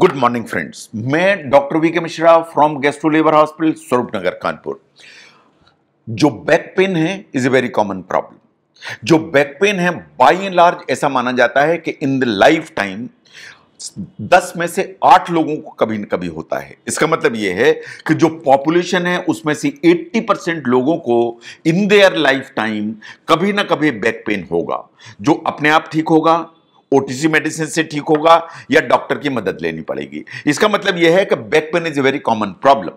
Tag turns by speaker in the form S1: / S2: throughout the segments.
S1: good morning friends मैं doctor V K Mishra from gastro लेबर hospital Swaroop Nagar Kanpur जो बैक पेन है is a very common problem जो back pain है बाई एंड लार्ज ऐसा माना जाता है कि इन द लाइफ टाइम दस में से आठ लोगों को कभी न कभी होता है इसका मतलब यह है कि जो पॉपुलेशन है उसमें से 80 परसेंट लोगों को इन देयर लाइफ टाइम कभी ना कभी बैक पेन होगा जो अपने आप ठीक होगा ओटीसी मेडिसिन से ठीक होगा या डॉक्टर की मदद लेनी पड़ेगी इसका मतलब यह है कि back pain is a very common problem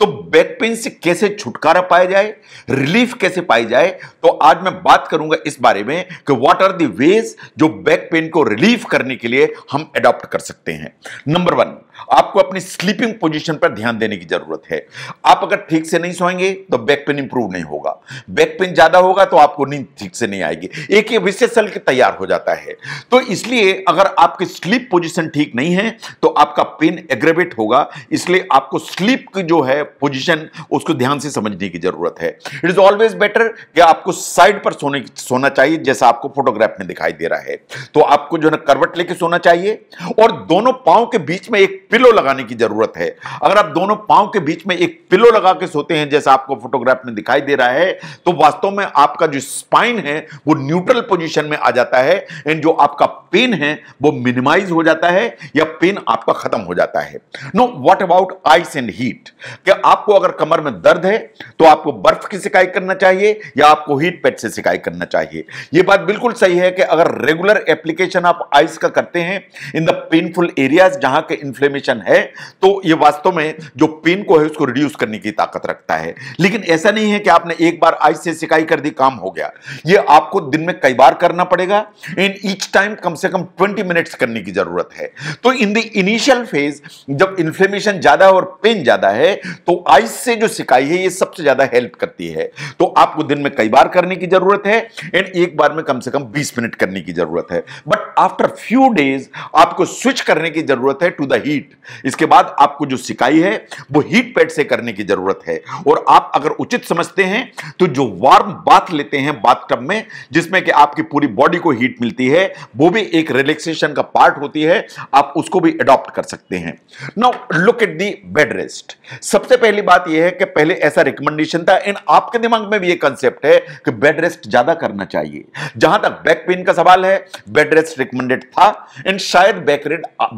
S1: तो बैक पेन से कैसे छुटकारा पाया जाए रिलीफ कैसे पाई जाए तो आज मैं बात करूंगा इस बारे में कि व्हाट आर दी वेज जो बैक पेन को रिलीफ करने के लिए हम एडॉप्ट कर सकते हैं नंबर वन आपको अपनी स्लीपिंग पोजीशन पर ध्यान देने की जरूरत है आप अगर ठीक से नहीं सोएंगे तो बैक पेन इंप्रूव नहीं होगा बैक पेन ज्यादा होगा तो आपको नींद ठीक से नहीं आएगी एक ये विशेष हल्के तैयार हो जाता है तो इसलिए अगर आपकी स्लीप पोजिशन ठीक नहीं है तो आपका पेन एग्रेवेट होगा इसलिए आपको स्लीप की जो है पोजिशन उसको ध्यान से समझने की जरूरत है इट इज ऑलवेज बेटर कि आपको साइड पर सोने सोना चाहिए जैसा आपको फोटोग्राफ में दिखाई दे रहा है तो आपको जो है करवट लेके सोना चाहिए और दोनों पांव के बीच में एक पिलो लगाने की जरूरत है अगर आप दोनों पांव के बीच में एक पिलो लगा के सोते हैं जैसा आपको फोटोग्राफ में दिखाई दे रहा है तो वास्तव में आपका जो स्पाइन है वो न्यूट्रल पोजिशन में आ जाता है एंड जो आपका पेन है वो मिनिमाइज हो जाता है या पेन आपका खत्म हो जाता है now what about ice and heat क्या आपको अगर कमर में दर्द है तो आपको बर्फ की शिकायत करना चाहिए या आपको हीट पैड से शिकायत करना चाहिए ये बात बिल्कुल सही है कि अगर रेगुलर एप्लीकेशन आप आइस का करते हैं इन द पेनफुल एरियाज जहां के इंफ्लेमेशन है तो ये वास्तव में जो पेन को है उसको रिड्यूस करने की ताकत रखता है लेकिन ऐसा नहीं है कि आपने एक बार आइस से शिकायत कर दी काम हो गया यह आपको दिन में कई बार करना पड़ेगा इन ईच टाइम कम से से कम 20 मिनट्स करने की जरूरत है तो इन द इनिशियल फेज जब इन्फ्लेमेशन ज्यादा और पेन ज्यादा है तो आइस से जो सिकाई है ये सबसे ज्यादा हेल्प करती है तो आपको दिन में कई बार करने की जरूरत है एंड एक बार में कम से कम 20 मिनट करने की जरूरत है बट आफ्टर फ्यू डेज आपको स्विच करने की जरूरत है टू द हीट इसके बाद आपको जो सिकाई है वो हीट पैड से करने की जरूरत है और आप अगर उचित समझते हैं तो जो वार्म बाथ लेते हैं बाथटब में जिसमें कि आपकी पूरी बॉडी को हीट मिलती है वो भी एक रिलैक्सेशन का पार्ट होती है आप उसको भी अडॉप्ट कर सकते हैं now look at the bed rest सबसे पहली बात यह है कि पहले ऐसा रिकमेंडेशन था एंड आपके दिमाग में भी ये कंसेप्ट है कि बेड रेस्ट ज्यादा करना चाहिए जहां तक बैक पेन का सवाल है बेड रेस्ट रिकमेंडेड था एंड शायद बैक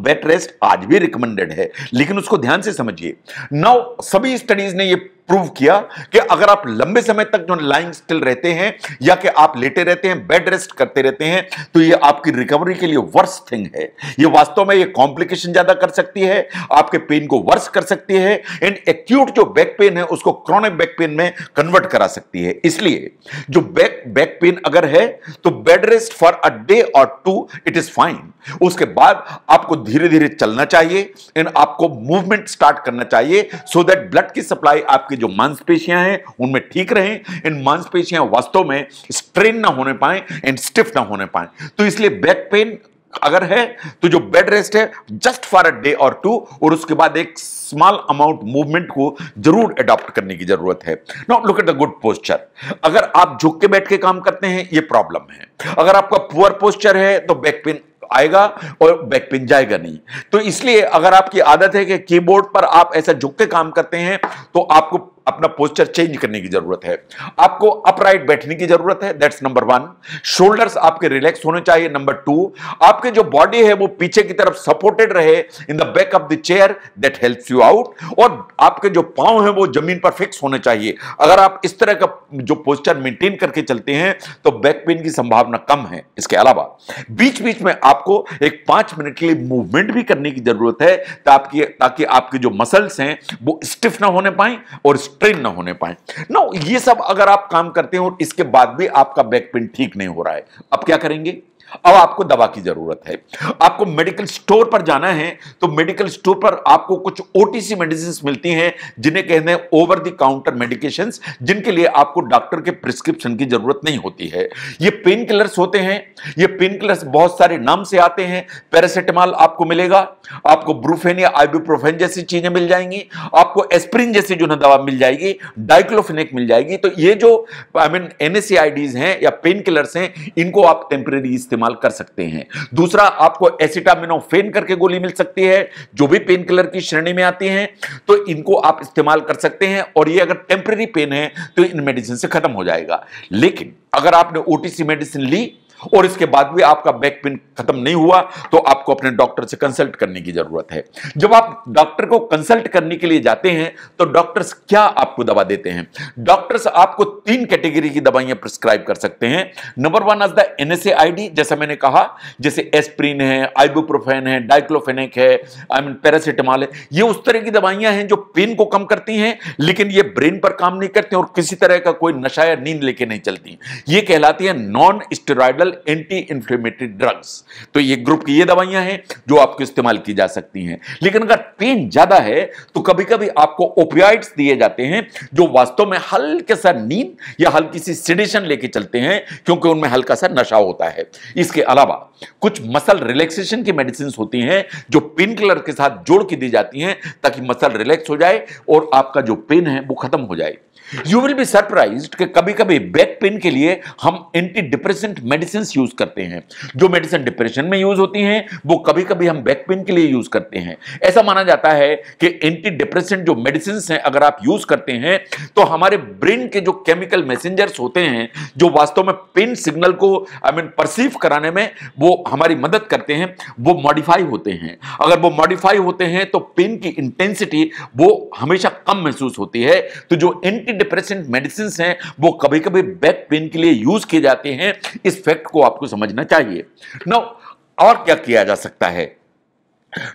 S1: बेड रेस्ट आज भी रिकमेंडेड है लेकिन उसको ध्यान से समझिए नाउ सभी स्टडीज ने यह प्रूव किया कि अगर आप लंबे समय तक जो लाइंग स्टिल रहते हैं या कि आप लेटे रहते हैं बेड रेस्ट करते रहते हैं तो ये आपकी रिकवरी के लिए वर्स थिंग है ये वास्तव में ये कॉम्प्लिकेशन ज्यादा कर सकती है आपके पेन को वर्स कर सकती है एंड एक्यूट जो बैक पेन है उसको क्रॉनिक बैक पेन में कन्वर्ट करा सकती है इसलिए जो बैक बैक पेन अगर है तो bed rest for a day और टू इट इज फाइन उसके बाद आपको धीरे धीरे चलना चाहिए एंड आपको मूवमेंट स्टार्ट करना चाहिए सो दैट ब्लड की सप्लाई आपकी आपकी जो मांसपेशियां हैं उनमें ठीक रहें इन मांसपेशियां वास्तव में स्ट्रेन ना होने पाए एंड स्टिफ ना होने पाए तो इसलिए बैक पेन अगर है तो जो बेड रेस्ट है जस्ट फॉर अ डे और टू और उसके बाद एक स्मॉल अमाउंट मूवमेंट को जरूर अडॉप्ट करने की जरूरत है now look at the good posture अगर आप झुक के बैठ के काम करते हैं ये प्रॉब्लम है अगर आपका पुअर पोस्चर है तो बैक पेन आएगा और बैक पेन जाएगा नहीं तो इसलिए अगर आपकी आदत है कि कीबोर्ड पर आप ऐसा झुक के काम करते हैं तो आपको अपना पोस्चर चेंज करने की जरूरत है आपको अपराइट बैठने की जरूरत है दैट्स नंबर वन शोल्डर्स आपके रिलैक्स होने चाहिए नंबर टू आपके जो बॉडी है वो पीछे की तरफ सपोर्टेड रहे in the back of the chair that helps you out और आपके जो पांव है वो जमीन पर फिक्स होने चाहिए अगर आप इस तरह का जो पोस्चर मेंटेन करके चलते हैं तो बैक पेन की संभावना कम है इसके अलावा बीच बीच में आप आपको एक पांच मिनट के लिए मूवमेंट भी करने की जरूरत है ताकि ताकि आपके जो मसल्स हैं वो स्टिफ ना होने पाए और स्ट्रेन ना होने पाए ना ये सब अगर आप काम करते हैं और इसके बाद भी आपका बैक पेन ठीक नहीं हो रहा है अब क्या करेंगे अब आपको दवा की जरूरत है आपको मेडिकल स्टोर पर जाना है तो मेडिकल स्टोर पर आपको कुछ ओटीसी मेडिसिन मिलती हैं जिन्हें कहते हैं ओवर द काउंटर मेडिकेशन जिनके लिए आपको डॉक्टर के प्रिस्क्रिप्शन की जरूरत नहीं होती है ये पेन किलर्स होते हैं ये पेन किलर्स बहुत सारे नाम से आते हैं पैरासिटामॉल आपको मिलेगा आपको ब्रूफेन या आइब्यूप्रोफेन जैसी चीजें मिल जाएंगी आपको एस्प्रिन जैसी जो है दवा मिल जाएगी डाइक्लोफिनेक मिल जाएगी तो ये जो आई मीन एनएसीआईडीज हैं या पेन किलर्स हैं इनको आप टेम्परे इस्तेमाल इस्तेमाल कर सकते हैं दूसरा आपको एसिटामिनोफेन करके गोली मिल सकती है जो भी पेन किलर की श्रेणी में आती हैं तो इनको आप इस्तेमाल कर सकते हैं और ये अगर टेम्प्रेरी पेन है तो इन मेडिसिन से खत्म हो जाएगा लेकिन अगर आपने ओटीसी मेडिसिन ली और इसके बाद भी आपका बैक पेन खत्म नहीं हुआ तो आपको अपने डॉक्टर से कंसल्ट करने की जरूरत है जब आप डॉक्टर को कंसल्ट करने के लिए जाते हैं तो डॉक्टर्स क्या आपको दवा देते हैं डॉक्टर्स आपको तीन कैटेगरी की दवाइयां प्रिस्क्राइब कर सकते हैं नंबर वन आज द एनएसएआईडी जैसा मैंने कहा जैसे एस्प्रीन है आइबुप्रोफेन है डाइक्लोफेनिक है आई मीन पैरासिटामॉल है ये उस तरह की दवाइयां हैं जो पेन को कम करती हैं लेकिन ये ब्रेन पर काम नहीं करती और किसी तरह का कोई नशा या नींद लेके नहीं चलती ये कहलाती है non steroidal oral anti inflammatory drugs तो ये ग्रुप की ये दवाइयां हैं जो आपको इस्तेमाल की जा सकती हैं लेकिन अगर पेन ज्यादा है तो कभी कभी आपको ओपियाइड्स दिए जाते हैं जो वास्तव में हल्के सा नींद या हल्की सी सिडेशन लेके चलते हैं क्योंकि उनमें हल्का सा नशा होता है इसके अलावा कुछ मसल रिलैक्सेशन की मेडिसिन होती हैं जो पेन किलर के साथ जोड़ के दी जाती हैं ताकि मसल रिलैक्स हो जाए और आपका जो पेन है वो खत्म हो जाए यू विल बी सरप्राइज कि कभी कभी बैक पेन के लिए हम एंटी डिप्रेसेंट मेडिसिन यूज करते हैं जो मेडिसिन डिप्रेशन में यूज होती हैं वो कभी कभी हम बैक पेन के लिए यूज करते हैं ऐसा माना जाता है कि एंटी डिप्रेसेंट जो मेडिसिन हैं अगर आप यूज करते हैं तो हमारे ब्रेन के जो केमिकल मैसेंजर्स होते हैं जो वास्तव में पेन सिग्नल को आई मीन परसीव कराने में वो हमारी मदद करते हैं वो मॉडिफाई होते हैं अगर वो मॉडिफाई होते हैं तो पेन की इंटेंसिटी वो हमेशा कम महसूस होती है तो जो एंटी डिप्रेसेंट मेडिसिन हैं वो कभी कभी बैक पेन के लिए यूज किए जाते हैं इस फैक्ट को आपको समझना चाहिए नौ और क्या किया जा सकता है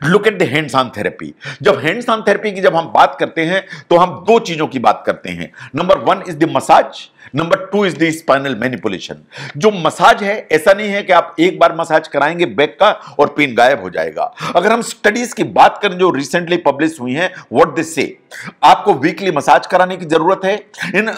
S1: look at the hands on therapy जब हैंड्स ऑन थेरेपी की जब हम बात करते हैं तो हम दो चीजों की बात करते हैं number one is the massage number two is the spinal manipulation जो मसाज है ऐसा नहीं है कि आप एक बार मसाज कराएंगे बैक का और पेन गायब हो जाएगा अगर हम स्टडीज की बात करें जो रिसेंटली पब्लिश हुई हैं व्हाट दिस से आपको वीकली मसाज कराने की जरूरत है इन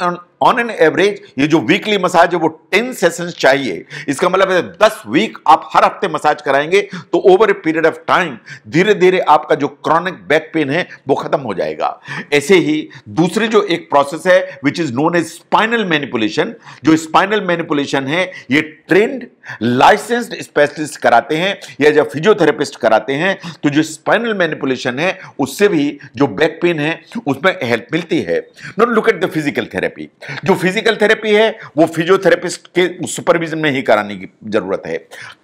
S1: ऑन एन एवरेज ये जो वीकली मसाज है वो टेन सेशन चाहिए इसका मतलब है दस वीक आप हर हफ्ते मसाज कराएंगे तो over a period of time धीरे धीरे आपका जो क्रॉनिक बैक पेन है वो खत्म हो जाएगा ऐसे ही दूसरी जो एक प्रोसेस है which is known as spinal manipulation जो स्पाइनल मैनिपुलेशन है ये ट्रेंड लाइसेंस्ड स्पेशलिस्ट कराते हैं या जब फिजियोथेरेपिस्ट कराते हैं तो जो स्पाइनल मैनिपुलेशन है उससे भी जो बैक पेन है उसमें हेल्प मिलती है now look at the physical therapy जो फिजिकल थेरेपी है वो फिजियोथेरेपिस्ट के सुपरविजन में ही कराने की जरूरत है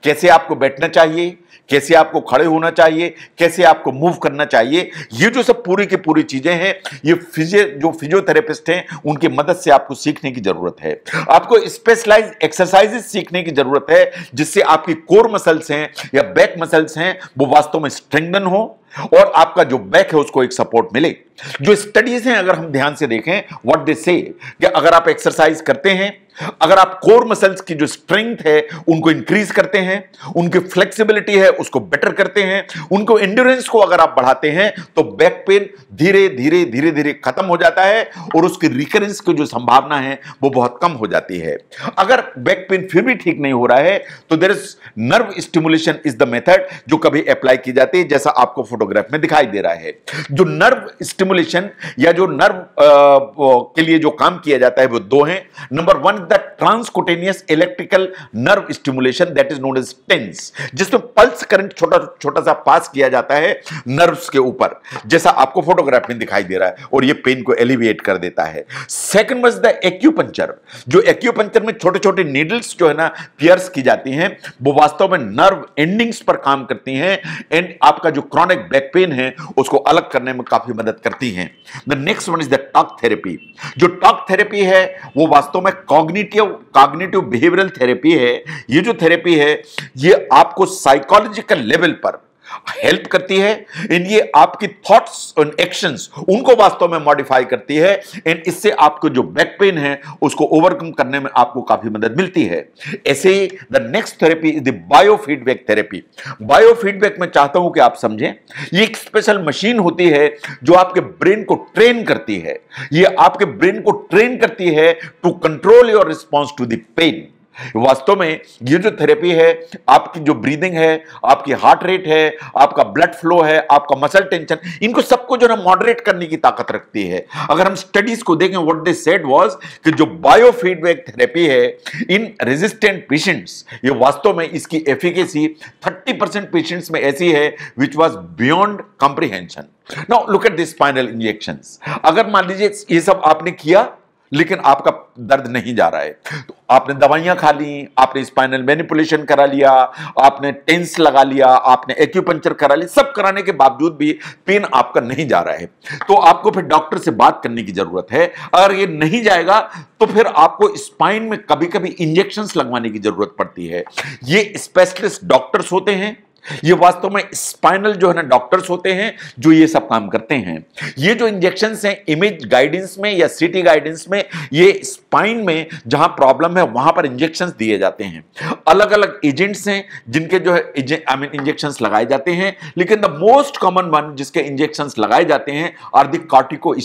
S1: कैसे आपको बैठना चाहिए कैसे आपको खड़े होना चाहिए कैसे आपको मूव करना चाहिए ये जो सब पूरी की पूरी चीजें हैं ये फिजियो जो फिजियोथेरेपिस्ट हैं उनकी मदद से आपको सीखने की जरूरत है आपको स्पेशलाइज एक्सरसाइजेस सीखने की जरूरत है जिससे आपकी कोर मसल्स हैं या बैक मसल्स हैं वो वास्तव में स्ट्रेंगन हो और आपका जो बैक है उसको एक सपोर्ट मिले जो स्टडीज हैं अगर हम ध्यान से देखें व्हाट दे से कि अगर आप एक्सरसाइज करते हैं अगर आप कोर मसल्स की जो स्ट्रेंथ है उनको इंक्रीज करते हैं उनकी फ्लेक्सिबिलिटी है उसको बेटर करते हैं उनको इंड्योरेंस को अगर आप बढ़ाते हैं तो बैक पेन धीरे धीरे धीरे धीरे खत्म हो जाता है और उसकी रिकरेंस की जो संभावना है वो बहुत कम हो जाती है अगर बैक पेन फिर भी ठीक नहीं हो रहा है तो there is nerve stimulation is the method जो कभी अप्लाई की जाती है जैसा आपको फोटोग्राफ में दिखाई दे रहा है जो नर्व स्टिमुलेशन या जो नर्व के लिए जो काम किया जाता है वो दो हैं number one the transcutaneous electrical nerve stimulation that is known as TENS जिसमें पल्स करंट छोटा छोटा सा पास किया जाता है नर्व्स के ऊपर जैसा आपको फोटोग्राफ में दिखाई दे रहा है और ये पेन को एलिविएट कर देता है सेकंड वाज द एक्यूपंचर जो एक्यूपंचर में छोटे छोटे नीडल्स जो है ना पियर्स की जाती हैं वो वास्तव में नर्व एंडिंग्स पर काम करती हैं एंड आपका जो क्रॉनिक बैक पेन है उसको अलग करने में काफी मदद करती हैं the next one is the talk therapy जो टॉक थेरेपी है वो वास्तव में कॉग्निटिव काग्निटिव बिहेवियरल थेरेपी है ये जो थेरेपी है ये आपको साइकोलॉजिकल लेवल पर हेल्प करती है इन ये आपकी थॉट्स एंड एक्शंस उनको वास्तव में मॉडिफाई करती है एंड इससे आपको जो बैक पेन है उसको ओवरकम करने में आपको काफी मदद मिलती है ऐसे ही the next therapy is the biofeedback therapy biofeedback मैं चाहता हूं कि आप समझें ये एक स्पेशल मशीन होती है जो आपके ब्रेन को ट्रेन करती है ये आपके ब्रेन को ट्रेन करती है to control your response to the pain वास्तव में ये जो थेरेपी है आपकी जो ब्रीदिंग है आपकी हार्ट रेट है आपका ब्लड फ्लो है आपका मसल टेंशन इनको सबको जो है मॉडरेट करने की ताकत रखती है अगर हम स्टडीज को देखें व्हाट दे सेड वाज कि जो बायोफीडबैक थेरेपी है इन रेजिस्टेंट पेशेंट्स ये वास्तव में इसकी एफिकेसी थर्टी परसेंट पेशेंट्स में ऐसी है which was beyond comprehension now look at this spinal injection अगर मान लीजिए ये सब आपने किया लेकिन आपका दर्द नहीं जा रहा है तो आपने दवाइयां खा ली आपने स्पाइनल मैनिपुलेशन करा लिया आपने टेंस लगा लिया आपने एक्यूपंचर करा लिया सब कराने के बावजूद भी पेन आपका नहीं जा रहा है तो आपको फिर डॉक्टर से बात करने की ज़रूरत है अगर ये नहीं जाएगा तो फिर आपको स्पाइन में कभी कभी इंजेक्शन लगवाने की ज़रूरत पड़ती है ये स्पेशलिस्ट डॉक्टर्स होते हैं ये वास्तव में स्पाइनल जो है ना डॉक्टर्स होते हैं जो ये सब काम करते हैं ये जो इंजेक्शन हैं इमेज गाइडेंस में या सिटी गाइडेंस में ये स्पाइन में जहां प्रॉब्लम है वहां पर इंजेक्शन दिए जाते हैं अलग अलग एजेंट्स हैं जिनके जो है आई मीन इंजेक्शन लगाए जाते हैं लेकिन द मोस्ट कॉमन वन जिसके इंजेक्शन लगाए जाते हैं आर द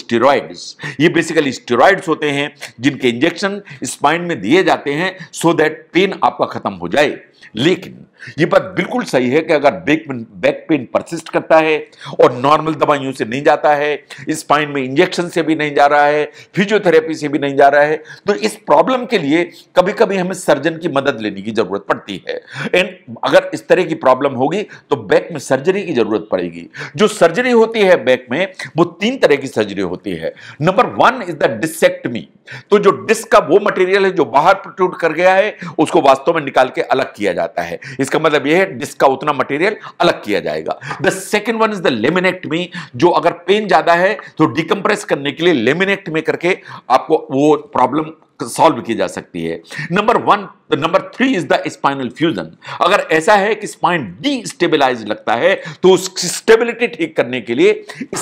S1: स्टेरॉइड ये बेसिकली स्टेरॉइड्स होते हैं जिनके इंजेक्शन स्पाइन में दिए जाते हैं सो दैट पेन आपका खत्म हो जाए लेकिन ये बात बिल्कुल सही है कि अगर back pain back pain persist करता है और नॉर्मल दवाइयों से नहीं जाता है स्पाइन में इंजेक्शन से भी नहीं जा रहा है फिजियोथेरेपी से भी नहीं जा रहा है तो इस प्रॉब्लम के लिए कभी कभी हमें सर्जन की मदद लेने की जरूरत पड़ती है एंड अगर इस तरह की प्रॉब्लम होगी तो बैक में सर्जरी की जरूरत पड़ेगी जो सर्जरी होती है बैक में वो तीन तरह की सर्जरी होती है number one is the discectomy तो जो डिस्क का वो मटेरियल है जो बाहर प्रोट्यूट कर गया है उसको वास्तव में निकाल के अलग किया किया जाता है इसका मतलब यह है जिसका उतना मटेरियल अलग किया जाएगा the second one is the laminectomy जो अगर पेन ज्यादा है तो डिकम्प्रेस करने के लिए लेमिनेक्ट में करके आपको वो प्रॉब्लम सॉल्व की जा सकती है number one number three is the spinal fusion अगर ऐसा है कि स्पाइन डी स्टेबिलाईज लगता है तो उस स्टेबिलिटी ठीक करने के लिए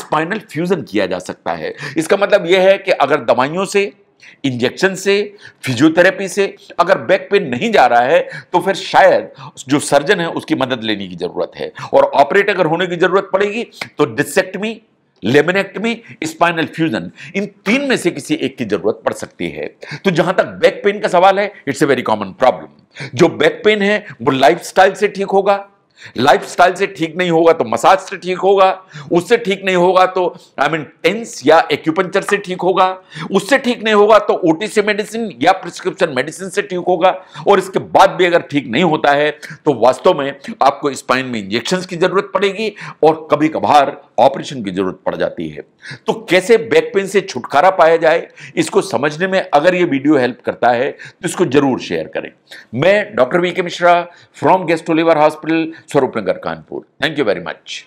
S1: स्पाइनल फ्यूजन किया जा सकता है इसका मतलब यह है कि अगर दवाइयों से इंजेक्शन से फिजियोथेरेपी से अगर बैक पेन नहीं जा रहा है तो फिर शायद जो सर्जन है उसकी मदद लेने की जरूरत है और ऑपरेट अगर होने की जरूरत पड़ेगी तो डिसेक्टमी लेमिनेक्टमी स्पाइनल फ्यूजन इन तीन में से किसी एक की जरूरत पड़ सकती है तो जहां तक बैक पेन का सवाल है it's a very common problem जो बैक पेन है वो लाइफ से ठीक होगा लाइफस्टाइल से ठीक नहीं होगा तो मसाज से ठीक होगा उससे ठीक नहीं होगा तो आई मीन टेंस या एक्यूपंचर से ठीक होगा उससे ठीक नहीं होगा तो ओटीसी मेडिसिन या प्रिस्क्रिप्शन मेडिसिन से ठीक होगा और इसके बाद भी अगर ठीक नहीं होता है तो वास्तव में आपको स्पाइन में इंजेक्शन की जरूरत पड़ेगी और कभी कभार ऑपरेशन की जरूरत पड़ जाती है तो कैसे बैक पेन से छुटकारा पाया जाए इसको समझने में अगर ये वीडियो हेल्प करता है तो इसको जरूर शेयर करें मैं doctor V K Mishra from gastro hospital Swaroop Nagar Kanpur thank you very much